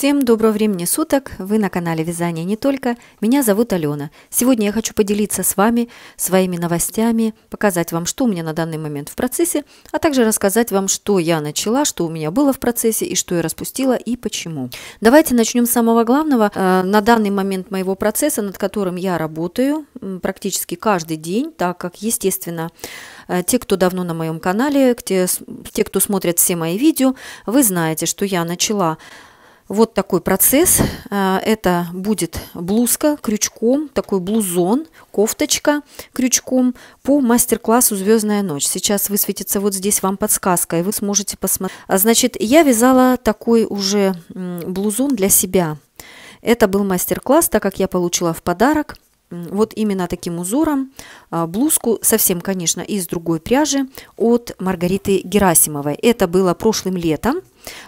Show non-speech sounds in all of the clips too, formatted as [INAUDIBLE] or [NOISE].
Всем доброго времени суток! Вы на канале Вязание не только. Меня зовут Алена. Сегодня я хочу поделиться с вами своими новостями, показать вам, что у меня на данный момент в процессе, а также рассказать вам, что я начала, что у меня было в процессе и что я распустила и почему. Давайте начнем с самого главного. Э, на данный момент моего процесса, над которым я работаю практически каждый день, так как, естественно, э, те, кто давно на моем канале, те, те кто смотрят все мои видео, вы знаете, что я начала вот такой процесс. Э, это будет блузка крючком, такой блузон, кофточка крючком по мастер-классу «Звездная ночь». Сейчас высветится вот здесь вам подсказка, и вы сможете посмотреть. А, значит, я вязала такой уже блузон для себя. Это был мастер-класс, так как я получила в подарок вот именно таким узором а, блузку, совсем, конечно, из другой пряжи от Маргариты Герасимовой. Это было прошлым летом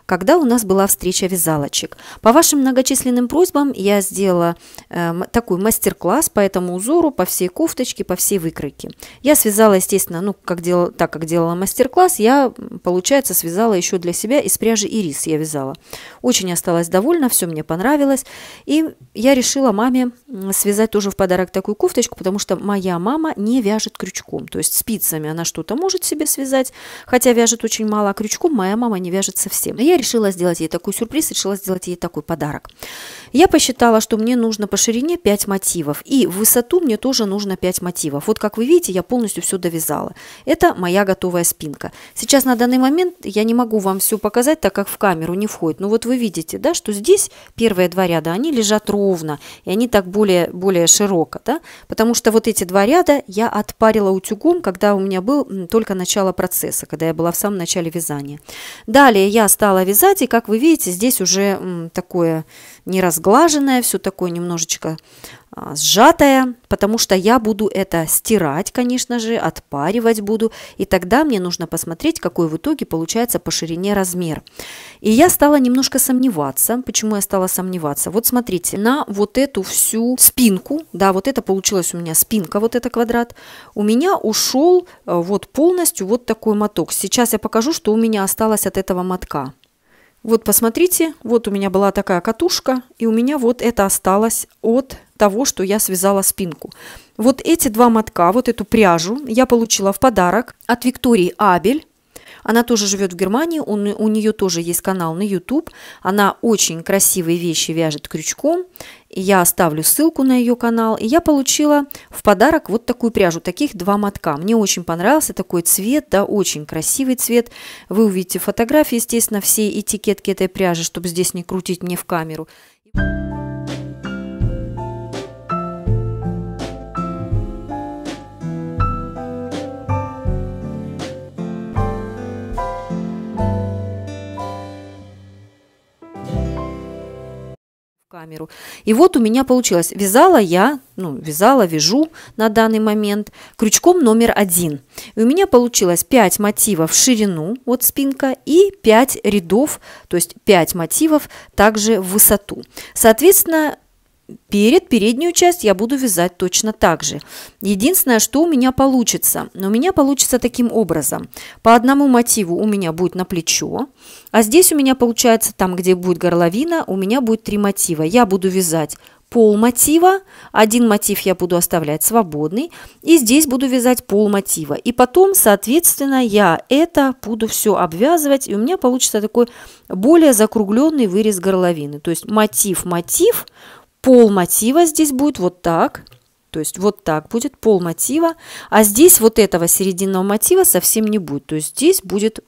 когда у нас была встреча вязалочек. По вашим многочисленным просьбам я сделала э, такой мастер-класс по этому узору, по всей кофточке, по всей выкройке. Я связала, естественно, ну, как делала, так как делала мастер-класс, я, получается, связала еще для себя из пряжи ирис я вязала. Очень осталась довольна, все мне понравилось. И я решила маме связать тоже в подарок такую кофточку, потому что моя мама не вяжет крючком. То есть спицами она что-то может себе связать, хотя вяжет очень мало, а крючком моя мама не вяжет совсем. И я решила сделать ей такой сюрприз, решила сделать ей такой подарок. Я посчитала, что мне нужно по ширине 5 мотивов, и в высоту мне тоже нужно 5 мотивов. Вот как вы видите, я полностью все довязала. Это моя готовая спинка. Сейчас на данный момент я не могу вам все показать, так как в камеру не входит. Но вот вы видите, да, что здесь первые два ряда, они лежат ровно, и они так более, более широко, да, потому что вот эти два ряда я отпарила утюгом, когда у меня был только начало процесса, когда я была в самом начале вязания. Далее я стала начала вязать, и, как вы видите, здесь уже такое не разглаженное все такое немножечко а, сжатое, потому что я буду это стирать, конечно же, отпаривать буду, и тогда мне нужно посмотреть, какой в итоге получается по ширине размер. И я стала немножко сомневаться. Почему я стала сомневаться? Вот смотрите, на вот эту всю спинку, да, вот это получилось у меня спинка, вот это квадрат, у меня ушел э, вот полностью вот такой моток. Сейчас я покажу, что у меня осталось от этого мотка. Вот посмотрите, вот у меня была такая катушка, и у меня вот это осталось от того, что я связала спинку. Вот эти два мотка, вот эту пряжу я получила в подарок от Виктории Абель. Она тоже живет в Германии, он, у нее тоже есть канал на YouTube. Она очень красивые вещи вяжет крючком. Я оставлю ссылку на ее канал. И я получила в подарок вот такую пряжу, таких два мотка. Мне очень понравился такой цвет, да, очень красивый цвет. Вы увидите фотографии, естественно, все этикетки этой пряжи, чтобы здесь не крутить мне в камеру. камеру. И вот у меня получилось. Вязала я, ну, вязала, вяжу на данный момент крючком номер один. И у меня получилось 5 мотивов в ширину, вот спинка, и 5 рядов, то есть 5 мотивов также в высоту. Соответственно, перед, переднюю часть я буду вязать точно так же. Единственное, что у меня получится, но у меня получится таким образом. По одному мотиву у меня будет на плечо, а здесь у меня получается, там, где будет горловина, у меня будет три мотива. Я буду вязать пол мотива, один мотив я буду оставлять свободный, и здесь буду вязать пол мотива. И потом, соответственно, я это буду все обвязывать, и у меня получится такой более закругленный вырез горловины. То есть мотив, мотив, пол мотива здесь будет вот так, то есть вот так будет пол мотива, а здесь вот этого серединного мотива совсем не будет, то есть здесь будет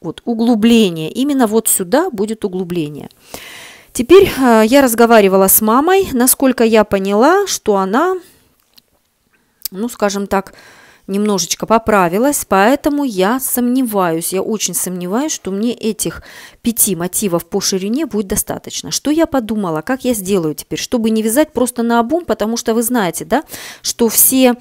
вот углубление, именно вот сюда будет углубление. Теперь э, я разговаривала с мамой, насколько я поняла, что она, ну скажем так, немножечко поправилась, поэтому я сомневаюсь, я очень сомневаюсь, что мне этих пяти мотивов по ширине будет достаточно. Что я подумала, как я сделаю теперь, чтобы не вязать просто на обум, потому что вы знаете, да, что все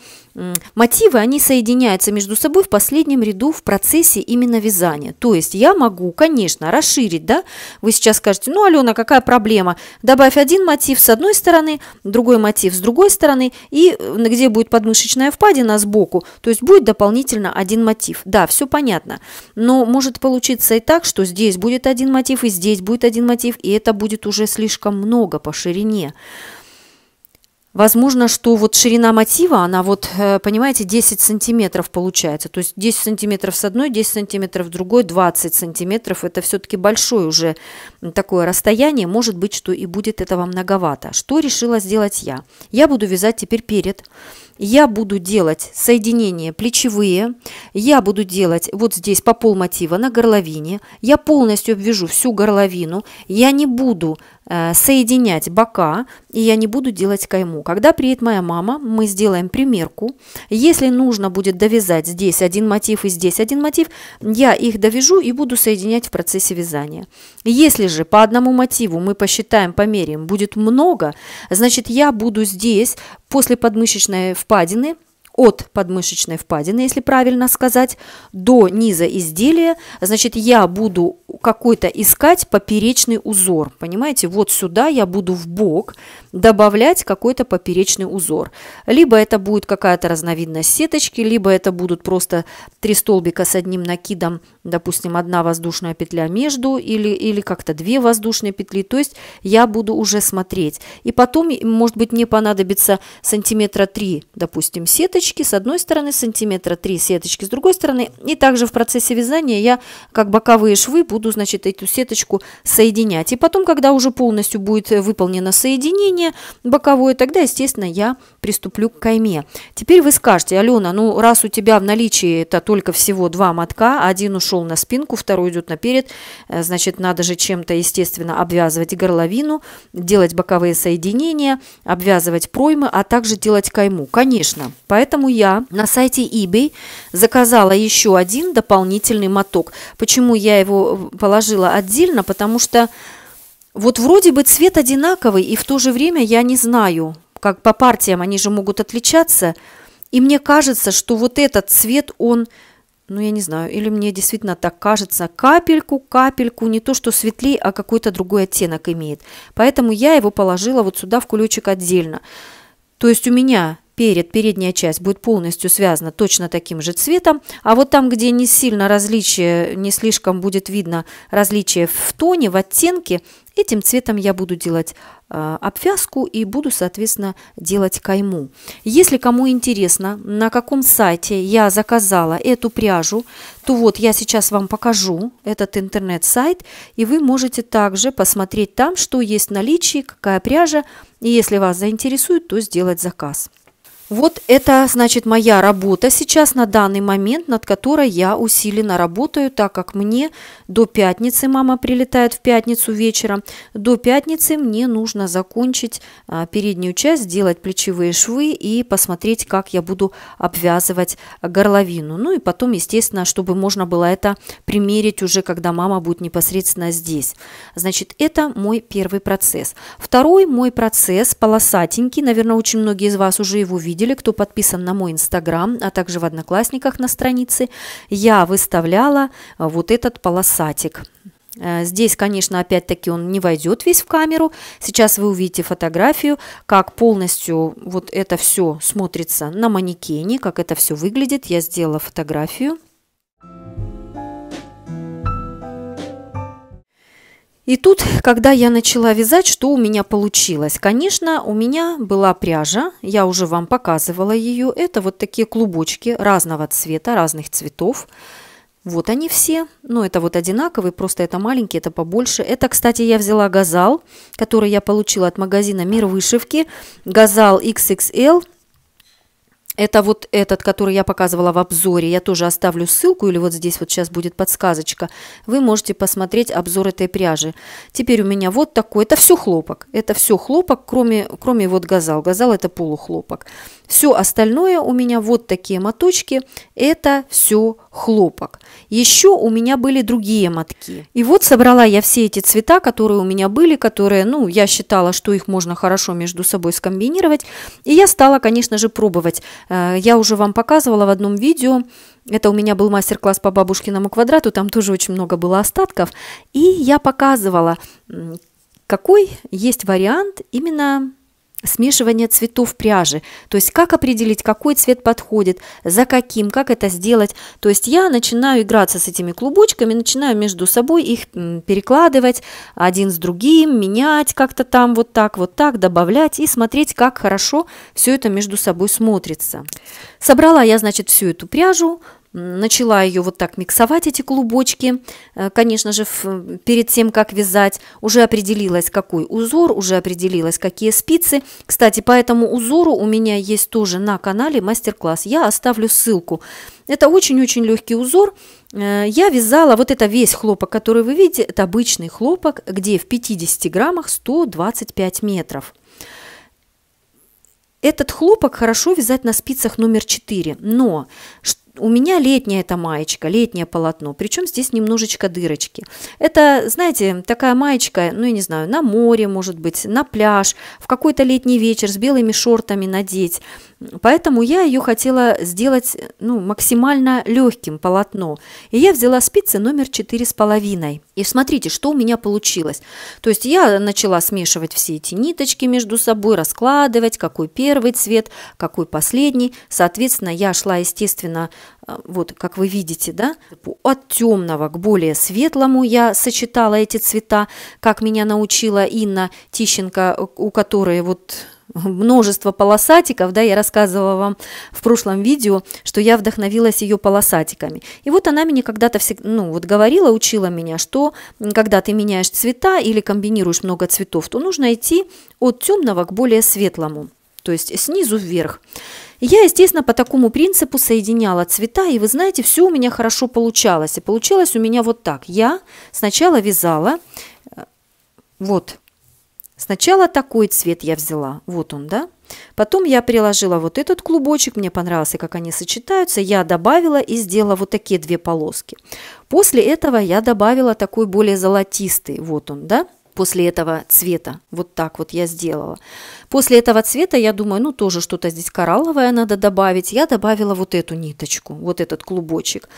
мотивы, они соединяются между собой в последнем ряду в процессе именно вязания. То есть я могу, конечно, расширить, да, вы сейчас скажете, ну, Алена, какая проблема? Добавь один мотив с одной стороны, другой мотив с другой стороны, и э, где будет подмышечная впадина сбоку, то есть будет дополнительно один мотив. Да, все понятно, но может получиться и так, что здесь будет один мотив, и здесь будет один мотив, и это будет уже слишком много по ширине. Возможно, что вот ширина мотива, она вот, э, понимаете, 10 сантиметров получается. То есть 10 сантиметров с одной, 10 сантиметров с другой, 20 сантиметров. Это все-таки большое уже такое расстояние. Может быть, что и будет этого многовато. Что решила сделать я? Я буду вязать теперь перед я буду делать соединения плечевые, я буду делать вот здесь по полмотива на горловине, я полностью обвяжу всю горловину, я не буду э, соединять бока и я не буду делать кайму. Когда приедет моя мама, мы сделаем примерку. Если нужно будет довязать здесь один мотив и здесь один мотив, я их довяжу и буду соединять в процессе вязания. Если же по одному мотиву мы посчитаем, померим, будет много, значит я буду здесь после подмышечной впадины от подмышечной впадины, если правильно сказать, до низа изделия, значит, я буду какой-то искать поперечный узор, понимаете? Вот сюда я буду в бок добавлять какой-то поперечный узор. Либо это будет какая-то разновидность сеточки, либо это будут просто три столбика с одним накидом, допустим, одна воздушная петля между или, или как-то две воздушные петли, то есть я буду уже смотреть. И потом, может быть, мне понадобится сантиметра три, допустим, сеточки, сеточки, с одной стороны сантиметра 3 сеточки, с другой стороны. И также в процессе вязания я как боковые швы буду, значит, эту сеточку соединять. И потом, когда уже полностью будет выполнено соединение боковое, тогда, естественно, я приступлю к кайме. Теперь вы скажете, Алена, ну раз у тебя в наличии это только всего два мотка, один ушел на спинку, второй идет наперед, э, значит, надо же чем-то, естественно, обвязывать горловину, делать боковые соединения, обвязывать проймы, а также делать кайму. Конечно, поэтому Поэтому я на сайте eBay заказала еще один дополнительный моток. Почему я его э, положила отдельно? Потому что вот вроде бы цвет одинаковый, и в то же время я не знаю, как по партиям они же могут отличаться. И мне кажется, что вот этот цвет, он, ну я не знаю, или мне действительно так кажется, капельку, капельку, не то что светлее, а какой-то другой оттенок имеет. Поэтому я его положила вот сюда в кулечек отдельно. То есть у меня перед, передняя часть будет полностью связана точно таким же цветом, а вот там, где не сильно различие, не слишком будет видно различие в тоне, в оттенке, Этим цветом я буду делать э, обвязку и буду, соответственно, делать кайму. Если кому интересно, на каком сайте я заказала эту пряжу, то вот я сейчас вам покажу этот интернет-сайт, и вы можете также посмотреть там, что есть в наличии, какая пряжа, и если вас заинтересует, то сделать заказ. Вот это, значит, моя работа сейчас на данный момент, над которой я усиленно работаю, так как мне до пятницы, мама прилетает в пятницу вечером, до пятницы мне нужно закончить а, переднюю часть, сделать плечевые швы и посмотреть, как я буду обвязывать горловину. Ну и потом, естественно, чтобы можно было это примерить уже, когда мама будет непосредственно здесь. Значит, это мой первый процесс. Второй мой процесс полосатенький, наверное, очень многие из вас уже его видели, видели, кто подписан на мой инстаграм, а также в Одноклассниках на странице, я выставляла э, вот этот полосатик. Э, здесь, конечно, опять-таки он не войдет весь в камеру. Сейчас вы увидите фотографию, как полностью вот это все смотрится на манекене, как это все выглядит. Я сделала фотографию. Thank you И тут, когда я начала вязать, что у меня получилось? Конечно, у меня была пряжа, я уже вам показывала ее. Это вот такие клубочки разного цвета, разных цветов. Вот они все, но ну, это вот одинаковые, просто это маленькие, это побольше. Это, кстати, я взяла газал, который я получила от магазина Мир Вышивки. Газал XXL это вот этот, который я показывала в обзоре. Я тоже оставлю ссылку, или вот здесь вот сейчас будет подсказочка. Вы можете посмотреть обзор этой пряжи. Теперь у меня вот такой. Это все хлопок. Это все хлопок, кроме, кроме вот газал. Газал это полухлопок. Все остальное у меня вот такие моточки. Это все хлопок. Еще у меня были другие мотки. И вот собрала я все эти цвета, которые у меня были, которые, ну, я считала, что их можно хорошо между собой скомбинировать. И я стала, конечно же, пробовать Э, я уже вам показывала в одном видео, это у меня был мастер-класс по бабушкиному квадрату, там тоже очень много было остатков, и я показывала, какой есть вариант именно смешивание цветов пряжи, то есть как определить, какой цвет подходит, за каким, как это сделать. То есть я начинаю играться с этими клубочками, начинаю между собой их перекладывать один с другим, менять как-то там вот так, вот так, добавлять и смотреть, как хорошо все это между собой смотрится. Собрала я, значит, всю эту пряжу, начала ее вот так миксовать, эти клубочки, э, конечно же, перед тем, как вязать, уже определилась, какой узор, уже определилась, какие спицы. Кстати, по этому узору у меня есть тоже на канале мастер-класс, я оставлю ссылку. Это очень-очень легкий узор, э, я вязала вот это весь хлопок, который вы видите, это обычный хлопок, где в 50 граммах 125 метров. Этот хлопок хорошо вязать на спицах номер 4, но у меня летняя эта маечка, летнее полотно, причем здесь немножечко дырочки. Это, знаете, такая маечка, ну, я не знаю, на море, может быть, на пляж, в какой-то летний вечер с белыми шортами надеть. Поэтому я ее хотела сделать ну, максимально легким полотно. И я взяла спицы номер 4,5. И смотрите, что у меня получилось. То есть я начала смешивать все эти ниточки между собой, раскладывать, какой первый цвет, какой последний. Соответственно, я шла, естественно, э, вот как вы видите, да, от темного к более светлому я сочетала эти цвета, как меня научила Инна Тищенко, у которой вот множество полосатиков, да, я рассказывала вам в прошлом видео, что я вдохновилась ее полосатиками. И вот она мне когда-то, ну, вот говорила, учила меня, что когда ты меняешь цвета или комбинируешь много цветов, то нужно идти от темного к более светлому, то есть снизу вверх. я, естественно, по такому принципу соединяла цвета, и вы знаете, все у меня хорошо получалось. И получилось у меня вот так. Я сначала вязала, э, вот, Сначала такой цвет я взяла, вот он, да? Потом я приложила вот этот клубочек, мне понравилось, как они сочетаются, я добавила и сделала вот такие две полоски. После этого я добавила такой более золотистый, вот он, да? после этого цвета. Вот так вот я сделала. После этого цвета я думаю, ну тоже что-то здесь коралловое надо добавить. Я добавила вот эту ниточку, вот этот клубочек.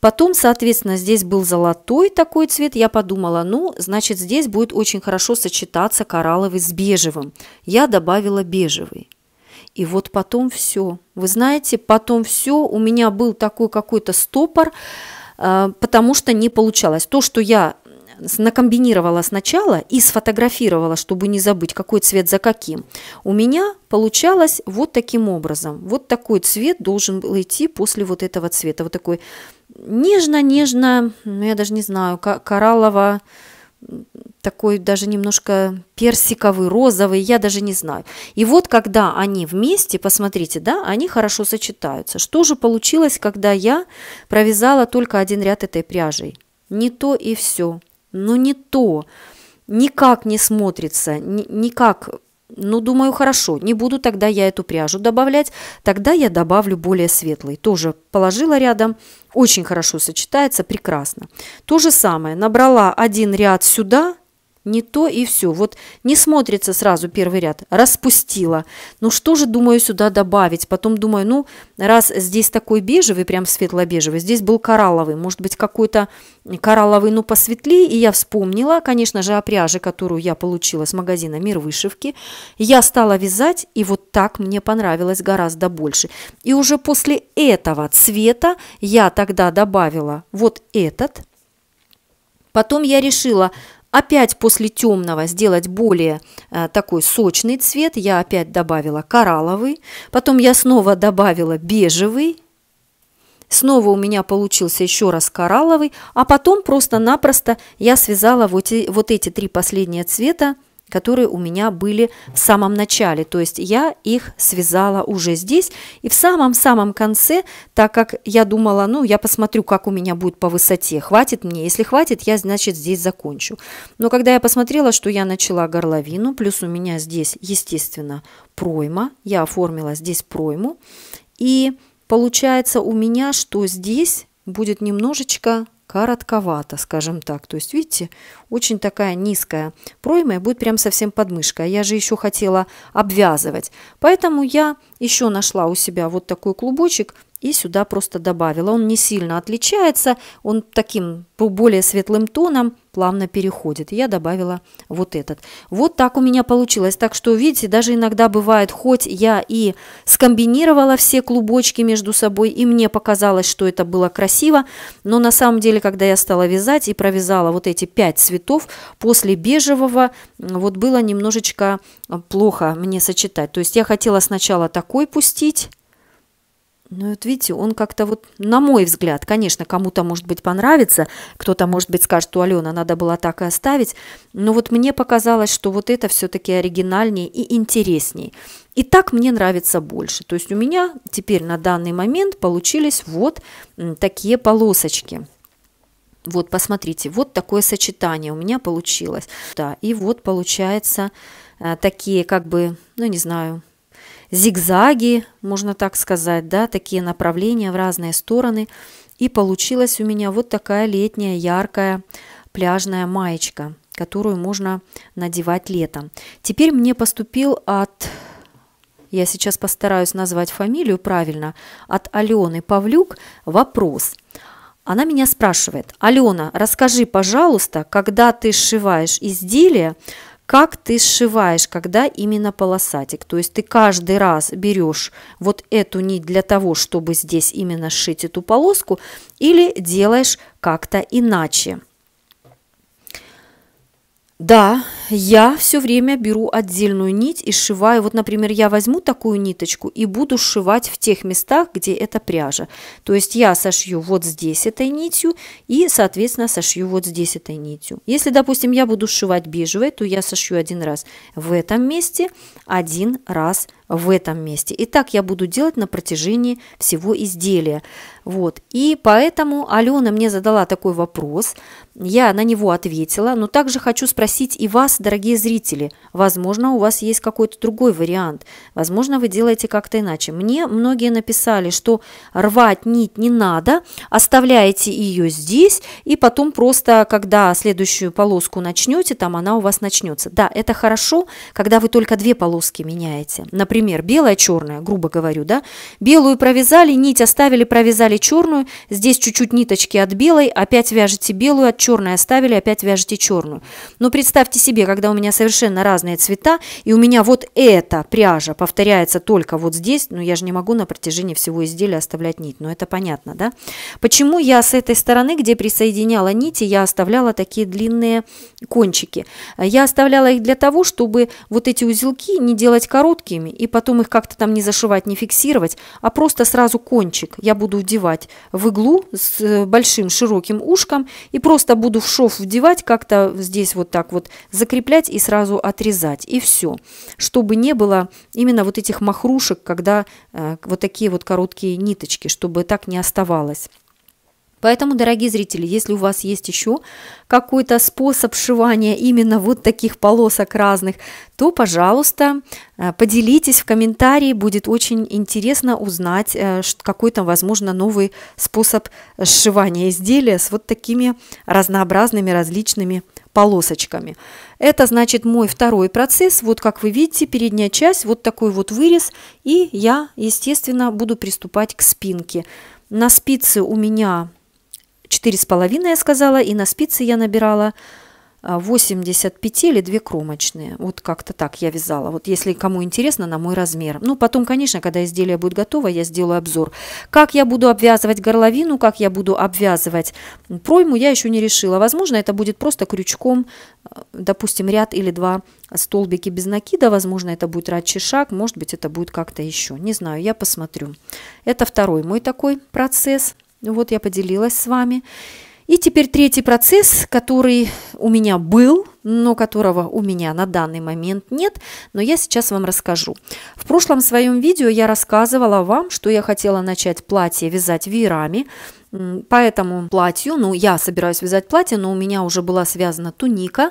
Потом, соответственно, здесь был золотой такой цвет. Я подумала, ну, значит, здесь будет очень хорошо сочетаться коралловый с бежевым. Я добавила бежевый. И вот потом все. Вы знаете, потом все. У меня был такой какой-то стопор, э, потому что не получалось. То, что я накомбинировала сначала и сфотографировала, чтобы не забыть, какой цвет за каким, у меня получалось вот таким образом. Вот такой цвет должен был идти после вот этого цвета. Вот такой нежно-нежно, ну я даже не знаю, кораллово, такой даже немножко персиковый, розовый, я даже не знаю. И вот когда они вместе, посмотрите, да, они хорошо сочетаются. Что же получилось, когда я провязала только один ряд этой пряжей? Не то и все ну не то, никак не смотрится, ни, никак ну, думаю, хорошо, не буду тогда я эту пряжу добавлять, тогда я добавлю более светлый. Тоже положила рядом, очень хорошо сочетается, прекрасно. То же самое, набрала один ряд сюда, не то и все. Вот не смотрится сразу первый ряд. Распустила. Ну что же, думаю, сюда добавить? Потом думаю, ну раз здесь такой бежевый, прям светло-бежевый, здесь был коралловый. Может быть, какой-то коралловый, ну посветлее. И я вспомнила, конечно же, о пряже, которую я получила с магазина «Мир вышивки». Я стала вязать, и вот так мне понравилось гораздо больше. И уже после этого цвета я тогда добавила вот этот. Потом я решила, Опять после темного сделать более э, такой сочный цвет. Я опять добавила коралловый. Потом я снова добавила бежевый. Снова у меня получился еще раз коралловый. А потом просто-напросто я связала вот, и, вот эти три последние цвета которые у меня были в самом начале. То есть я их связала уже здесь. И в самом-самом конце, так как я думала, ну, я посмотрю, как у меня будет по высоте. Хватит мне? Если хватит, я, значит, здесь закончу. Но когда я посмотрела, что я начала горловину, плюс у меня здесь, естественно, пройма. Я оформила здесь пройму. И получается у меня, что здесь будет немножечко коротковато, скажем так. То есть, видите, очень такая низкая пройма и будет прям совсем подмышка. А я же еще хотела обвязывать. Поэтому я еще нашла у себя вот такой клубочек – и сюда просто добавила. Он не сильно отличается, он таким более светлым тоном плавно переходит. Я добавила вот этот. Вот так у меня получилось. Так что, видите, даже иногда бывает, хоть я и скомбинировала все клубочки между собой, и мне показалось, что это было красиво, но на самом деле, когда я стала вязать и провязала вот эти пять цветов, после бежевого вот было немножечко плохо мне сочетать. То есть я хотела сначала такой пустить, ну вот видите, он как-то вот, на мой взгляд, конечно, кому-то, может быть, понравится, кто-то, может быть, скажет, у Алена надо было так и оставить, но вот мне показалось, что вот это все-таки оригинальнее и интереснее, И так мне нравится больше. То есть у меня теперь на данный момент получились вот такие полосочки. Вот, посмотрите, вот такое сочетание у меня получилось. Да, и вот получается э, такие как бы, ну не знаю, зигзаги, можно так сказать, да, такие направления в разные стороны. И получилась у меня вот такая летняя яркая пляжная маечка, которую можно надевать летом. Теперь мне поступил от я сейчас постараюсь назвать фамилию правильно, от Алены Павлюк вопрос. Она меня спрашивает, Алена, расскажи, пожалуйста, когда ты сшиваешь изделие, как ты сшиваешь, когда именно полосатик. То есть ты каждый раз берешь вот эту нить для того, чтобы здесь именно сшить эту полоску, или делаешь как-то иначе. Да, я все время беру отдельную нить и сшиваю. Вот, например, я возьму такую ниточку и буду сшивать в тех местах, где эта пряжа. То есть я сошью вот здесь этой нитью и, соответственно, сошью вот здесь этой нитью. Если, допустим, я буду сшивать бежевой, то я сошью один раз в этом месте, один раз в в этом месте. И так я буду делать на протяжении всего изделия. Вот. И поэтому Алена мне задала такой вопрос, я на него ответила, но также хочу спросить и вас, дорогие зрители, возможно, у вас есть какой-то другой вариант, возможно, вы делаете как-то иначе. Мне многие написали, что рвать нить не надо, оставляете ее здесь, и потом просто, когда следующую полоску начнете, там она у вас начнется. Да, это хорошо, когда вы только две полоски меняете. Например, Например, белая-черная, грубо говорю, да? Белую провязали, нить оставили, провязали черную, здесь чуть-чуть ниточки от белой, опять вяжете белую, от черной оставили, опять вяжете черную. Но представьте себе, когда у меня совершенно разные цвета, и у меня вот эта пряжа повторяется только вот здесь, но ну, я же не могу на протяжении всего изделия оставлять нить, но это понятно, да? Почему я с этой стороны, где присоединяла нити, я оставляла такие длинные кончики? Я оставляла их для того, чтобы вот эти узелки не делать короткими и потом их как-то там не зашивать, не фиксировать, а просто сразу кончик я буду вдевать в иглу с э, большим широким ушком и просто буду в шов вдевать, как-то здесь вот так вот закреплять и сразу отрезать. И все, чтобы не было именно вот этих махрушек, когда э, вот такие вот короткие ниточки, чтобы так не оставалось. Поэтому, дорогие зрители, если у вас есть еще какой-то способ шивания именно вот таких полосок разных, то, пожалуйста, э, поделитесь в комментарии, будет очень интересно узнать, э, какой там, возможно, новый способ сшивания изделия с вот такими разнообразными различными полосочками. Это значит мой второй процесс. Вот как вы видите, передняя часть, вот такой вот вырез. И я, естественно, буду приступать к спинке. На спице у меня Четыре с половиной я сказала, и на спицы я набирала 85 а, или 2 кромочные. Вот как-то так я вязала. Вот если кому интересно, на мой размер. Ну, потом, конечно, когда изделие будет готово, я сделаю обзор. Как я буду обвязывать горловину, как я буду обвязывать пройму, я еще не решила. Возможно, это будет просто крючком, а, допустим, ряд или два столбики без накида. Возможно, это будет рачий шаг, может быть, это будет как-то еще. Не знаю, я посмотрю. Это второй мой такой процесс вот я поделилась с вами. И теперь третий процесс, который у меня был, но которого у меня на данный момент нет, но я сейчас вам расскажу. В прошлом своем видео я рассказывала вам, что я хотела начать платье вязать веерами, по этому платью, ну, я собираюсь вязать платье, но у меня уже была связана туника.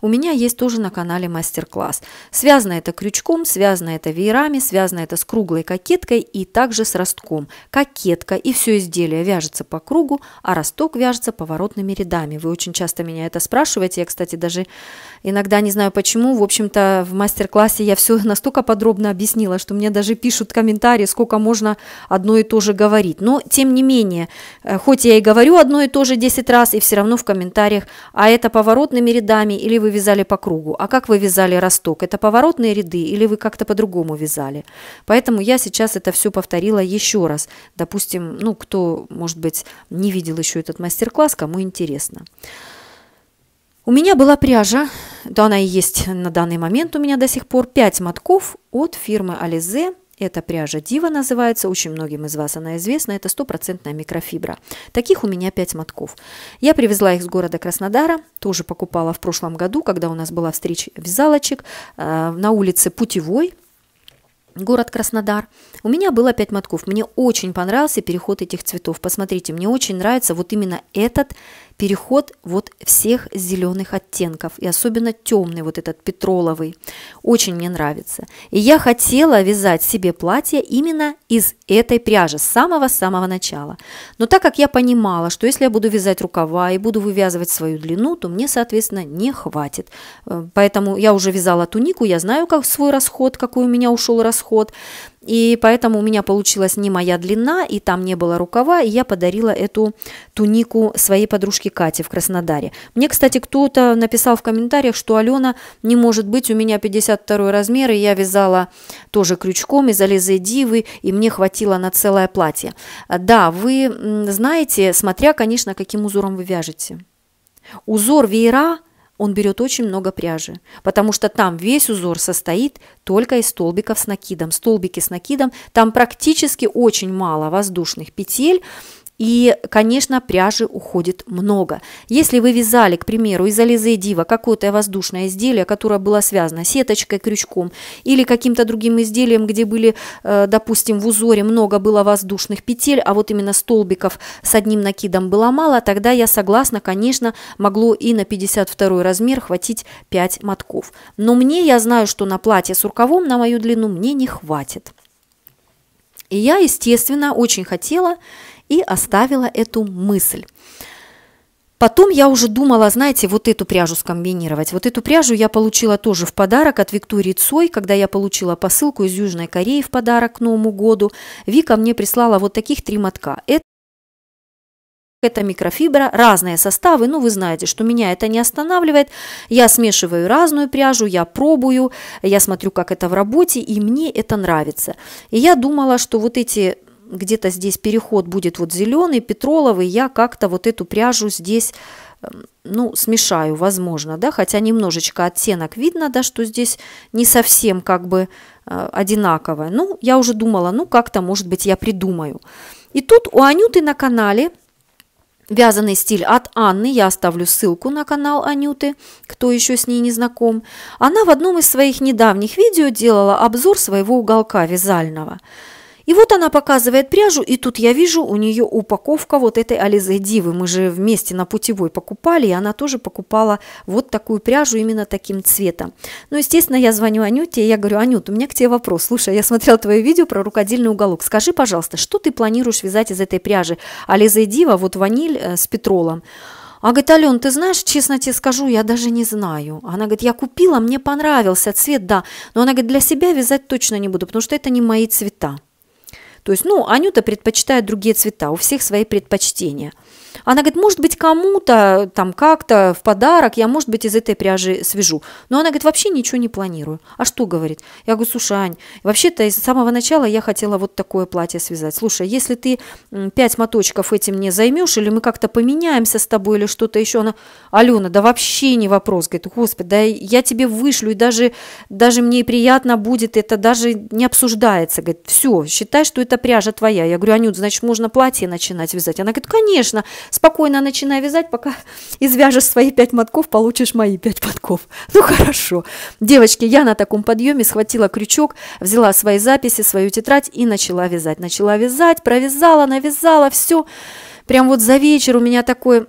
У меня есть тоже на канале мастер-класс. Связано это крючком, связано это веерами, связано это с круглой кокеткой и также с ростком. Кокетка и все изделие вяжется по кругу, а росток вяжется поворотными рядами. Вы очень часто меня это спрашиваете. Я, кстати, даже иногда не знаю почему. В общем-то, в мастер-классе я все настолько подробно объяснила, что мне даже пишут комментарии, сколько можно одно и то же говорить. Но, тем не менее, Э, хоть я и говорю одно и то же 10 раз, и все равно в комментариях, а это поворотными рядами или вы вязали по кругу, а как вы вязали росток, это поворотные ряды или вы как-то по-другому вязали. Поэтому я сейчас это все повторила еще раз. Допустим, ну кто, может быть, не видел еще этот мастер-класс, кому интересно. У меня была пряжа, да она и есть на данный момент у меня до сих пор, 5 мотков от фирмы Ализе эта пряжа Дива называется, очень многим из вас она известна, это стопроцентная микрофибра. Таких у меня 5 мотков. Я привезла их с города Краснодара, тоже покупала в прошлом году, когда у нас была встреча вязалочек э, на улице Путевой, город Краснодар. У меня было 5 мотков. Мне очень понравился переход этих цветов. Посмотрите, мне очень нравится вот именно этот цвет переход вот всех зеленых оттенков, и особенно темный вот этот петроловый, очень мне нравится. И я хотела вязать себе платье именно из этой пряжи, с самого-самого начала. Но так как я понимала, что если я буду вязать рукава и буду вывязывать свою длину, то мне, соответственно, не хватит. Э, поэтому я уже вязала тунику, я знаю как свой расход, какой у меня ушел расход, и поэтому у меня получилась не моя длина, и там не было рукава, и я подарила эту тунику своей подружке Кате в Краснодаре. Мне, кстати, кто-то написал в комментариях, что Алена, не может быть, у меня 52 размер, и я вязала тоже крючком из ализы Дивы, и мне хватило на целое платье. Да, вы знаете, смотря, конечно, каким узором вы вяжете. Узор веера – он берет очень много пряжи, потому что там весь узор состоит только из столбиков с накидом. Столбики с накидом, там практически очень мало воздушных петель, и, конечно, пряжи уходит много. Если вы вязали, к примеру, из Ализе Дива какое-то воздушное изделие, которое было связано сеточкой, крючком или каким-то другим изделием, где были, э, допустим, в узоре много было воздушных петель, а вот именно столбиков с одним накидом было мало, тогда я согласна, конечно, могло и на 52 размер хватить 5 мотков. Но мне, я знаю, что на платье с рукавом на мою длину мне не хватит. И я, естественно, очень хотела и оставила эту мысль. Потом я уже думала, знаете, вот эту пряжу скомбинировать. Вот эту пряжу я получила тоже в подарок от Виктории Цой, когда я получила посылку из Южной Кореи в подарок к Новому году. Вика мне прислала вот таких три мотка. Это это микрофибра, разные составы, ну вы знаете, что меня это не останавливает, я смешиваю разную пряжу, я пробую, я смотрю, как это в работе, и мне это нравится. И я думала, что вот эти где-то здесь переход будет вот зеленый, петроловый, я как-то вот эту пряжу здесь, эм, ну, смешаю, возможно, да, хотя немножечко оттенок видно, да, что здесь не совсем как бы э, одинаковое. Ну, я уже думала, ну, как-то, может быть, я придумаю. И тут у Анюты на канале Вязаный стиль от Анны, я оставлю ссылку на канал Анюты, кто еще с ней не знаком. Она в одном из своих недавних видео делала обзор своего уголка вязального – и вот она показывает пряжу, и тут я вижу у нее упаковка вот этой Ализе Дивы. Мы же вместе на путевой покупали, и она тоже покупала вот такую пряжу именно таким цветом. Ну, естественно, я звоню Анюте, и я говорю, Анют, у меня к тебе вопрос. Слушай, я смотрела твое видео про рукодельный уголок. Скажи, пожалуйста, что ты планируешь вязать из этой пряжи? Ализе Дива, вот ваниль э, с петролом. А говорит, Ален, ты знаешь, честно тебе скажу, я даже не знаю. Она говорит, я купила, мне понравился цвет, да. Но она говорит, для себя вязать точно не буду, потому что это не мои цвета. То есть, ну, Анюта предпочитает другие цвета, у всех свои предпочтения – она говорит, может быть, кому-то там как-то в подарок я, может быть, из этой пряжи свяжу. Но она говорит, вообще ничего не планирую. А что, говорит? Я говорю, слушай, Ань, вообще-то с самого начала я хотела вот такое платье связать. Слушай, если ты пять моточков этим не займешь, или мы как-то поменяемся с тобой, или что-то еще. Она, Алена, да вообще не вопрос. Говорит, господи, да я тебе вышлю, и даже, даже мне приятно будет, это даже не обсуждается. Говорит, все, считай, что это пряжа твоя. Я говорю, Анют, значит, можно платье начинать вязать. Она говорит, конечно, спокойно начинай вязать, пока [LAUGHS] извяжешь свои пять мотков, получишь мои пять мотков. [LAUGHS] Ну хорошо. Девочки, я на таком подъеме схватила крючок, взяла свои записи, свою тетрадь и начала вязать. Начала вязать, провязала, навязала, все. Прям вот за вечер у меня такое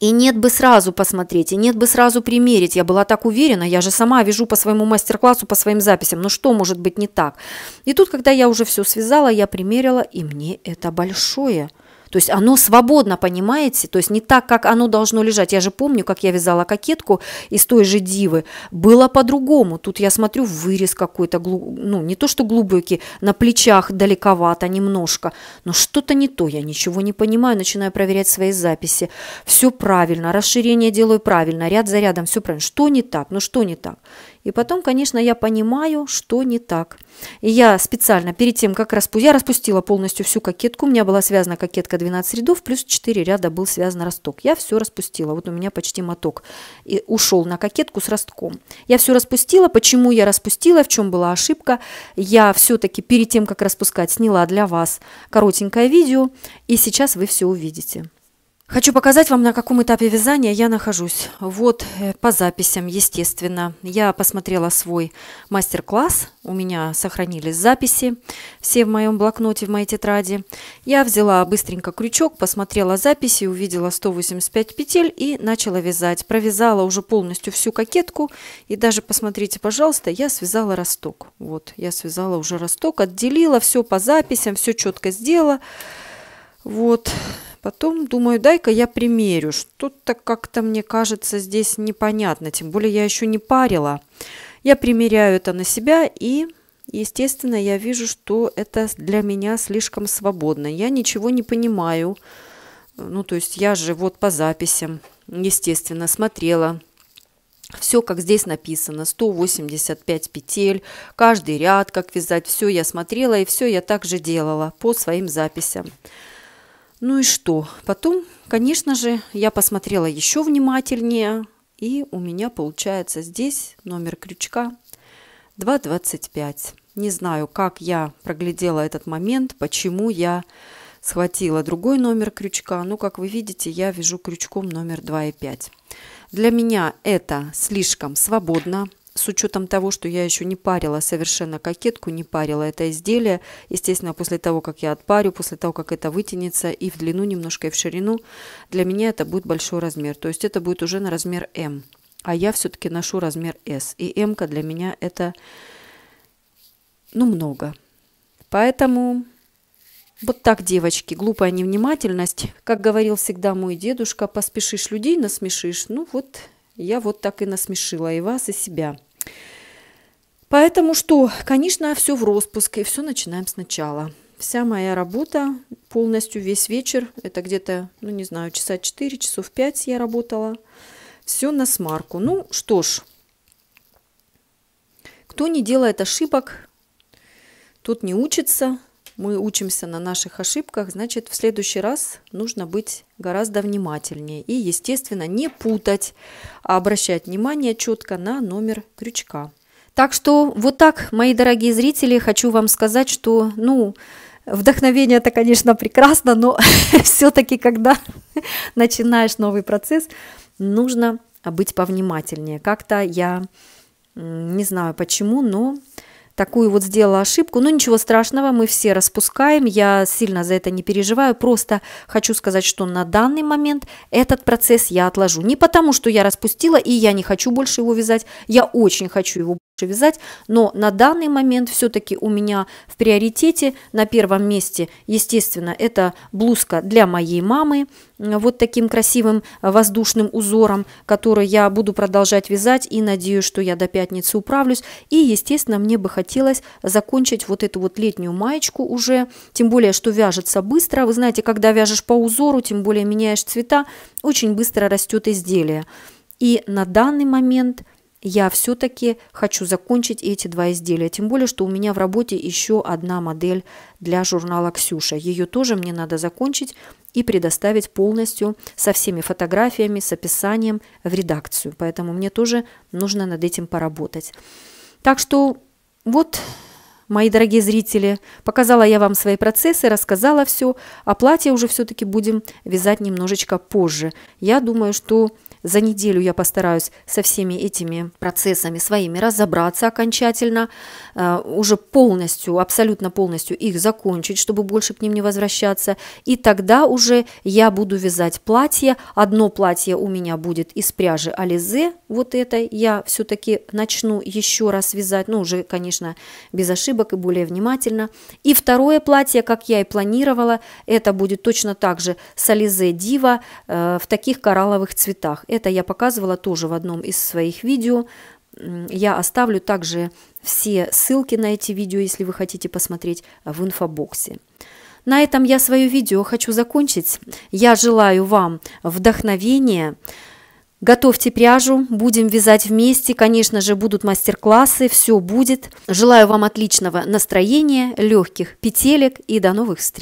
и нет бы сразу посмотреть, и нет бы сразу примерить. Я была так уверена, я же сама вяжу по своему мастер-классу, по своим записям. Ну что может быть не так? И тут, когда я уже все связала, я примерила, и мне это большое – то есть оно свободно, понимаете? То есть не так, как оно должно лежать. Я же помню, как я вязала кокетку из той же дивы. Было по-другому. Тут я смотрю, вырез какой-то, ну, не то что глубокий, на плечах далековато немножко. Но что-то не то, я ничего не понимаю. Начинаю проверять свои записи. Все правильно, расширение делаю правильно, ряд за рядом, все правильно. Что не так? Ну, что не так? И потом, конечно, я понимаю, что не так. И я специально перед тем, как распу, я распустила полностью всю кокетку. У меня была связана кокетка 12 рядов, плюс 4 ряда был связан росток. Я все распустила. Вот у меня почти моток и ушел на кокетку с ростком. Я все распустила. Почему я распустила, в чем была ошибка? Я все-таки перед тем, как распускать, сняла для вас коротенькое видео. И сейчас вы все увидите. Хочу показать вам, на каком этапе вязания я нахожусь. Вот э, по записям, естественно. Я посмотрела свой мастер-класс. У меня сохранились записи все в моем блокноте, в моей тетради. Я взяла быстренько крючок, посмотрела записи, увидела 185 петель и начала вязать. Провязала уже полностью всю кокетку. И даже, посмотрите, пожалуйста, я связала росток. Вот, я связала уже росток, отделила все по записям, все четко сделала. Вот, Потом думаю, дай-ка я примерю. Что-то как-то мне кажется здесь непонятно, тем более я еще не парила. Я примеряю это на себя и, естественно, я вижу, что это для меня слишком свободно. Я ничего не понимаю. Ну, то есть я же вот по записям, естественно, смотрела все, как здесь написано, 185 петель, каждый ряд, как вязать, все я смотрела и все я также делала по своим записям. Ну и что? Потом, конечно же, я посмотрела еще внимательнее, и у меня получается здесь номер крючка 2,25. Не знаю, как я проглядела этот момент, почему я схватила другой номер крючка. Ну, как вы видите, я вяжу крючком номер 2,5. Для меня это слишком свободно с учетом того, что я еще не парила совершенно кокетку, не парила это изделие, естественно, после того, как я отпарю, после того, как это вытянется и в длину немножко, и в ширину, для меня это будет большой размер. То есть это будет уже на размер М. А я все-таки ношу размер S. И М для меня это, ну, много. Поэтому вот так, девочки, глупая невнимательность. Как говорил всегда мой дедушка, поспешишь людей, насмешишь. Ну вот, я вот так и насмешила и вас, и себя. Поэтому что, конечно, все в распуск, и все начинаем сначала. Вся моя работа полностью весь вечер, это где-то, ну не знаю, часа 4, часов 5 я работала. Все на смарку. Ну что ж, кто не делает ошибок, тот не учится – мы учимся на наших ошибках, значит, в следующий раз нужно быть гораздо внимательнее и, естественно, не путать, а обращать внимание четко на номер крючка. Так что вот так, мои дорогие зрители, хочу вам сказать, что, ну, Вдохновение это, конечно, прекрасно, но [LAUGHS] все-таки, когда начинаешь новый процесс, нужно быть повнимательнее. Как-то я не знаю почему, но такую вот сделала ошибку, но ничего страшного, мы все распускаем, я сильно за это не переживаю, просто хочу сказать, что на данный момент этот процесс я отложу. Не потому, что я распустила и я не хочу больше его вязать, я очень хочу его вязать, но на данный момент все-таки у меня в приоритете на первом месте, естественно, это блузка для моей мамы, вот таким красивым э, воздушным узором, который я буду продолжать вязать и надеюсь, что я до пятницы управлюсь. И, естественно, мне бы хотелось закончить вот эту вот летнюю маечку уже, тем более, что вяжется быстро. Вы знаете, когда вяжешь по узору, тем более меняешь цвета, очень быстро растет изделие. И на данный момент – я все-таки хочу закончить эти два изделия. Тем более, что у меня в работе еще одна модель для журнала «Ксюша». Ее тоже мне надо закончить и предоставить полностью со всеми фотографиями, с описанием в редакцию. Поэтому мне тоже нужно над этим поработать. Так что вот мои дорогие зрители. Показала я вам свои процессы, рассказала все, а платье уже все-таки будем вязать немножечко позже. Я думаю, что за неделю я постараюсь со всеми этими процессами своими разобраться окончательно, э, уже полностью, абсолютно полностью их закончить, чтобы больше к ним не возвращаться. И тогда уже я буду вязать платье. Одно платье у меня будет из пряжи Ализе, вот это я все-таки начну еще раз вязать, ну уже, конечно, без ошибок, ошибок и более внимательно. И второе платье, как я и планировала, это будет точно так же Солизе Дива э, в таких коралловых цветах. Это я показывала тоже в одном из своих видео. Я оставлю также все ссылки на эти видео, если вы хотите посмотреть э, в инфобоксе. На этом я свое видео хочу закончить. Я желаю вам вдохновения Готовьте пряжу, будем вязать вместе, конечно же будут мастер-классы, все будет. Желаю вам отличного настроения, легких петелек и до новых встреч!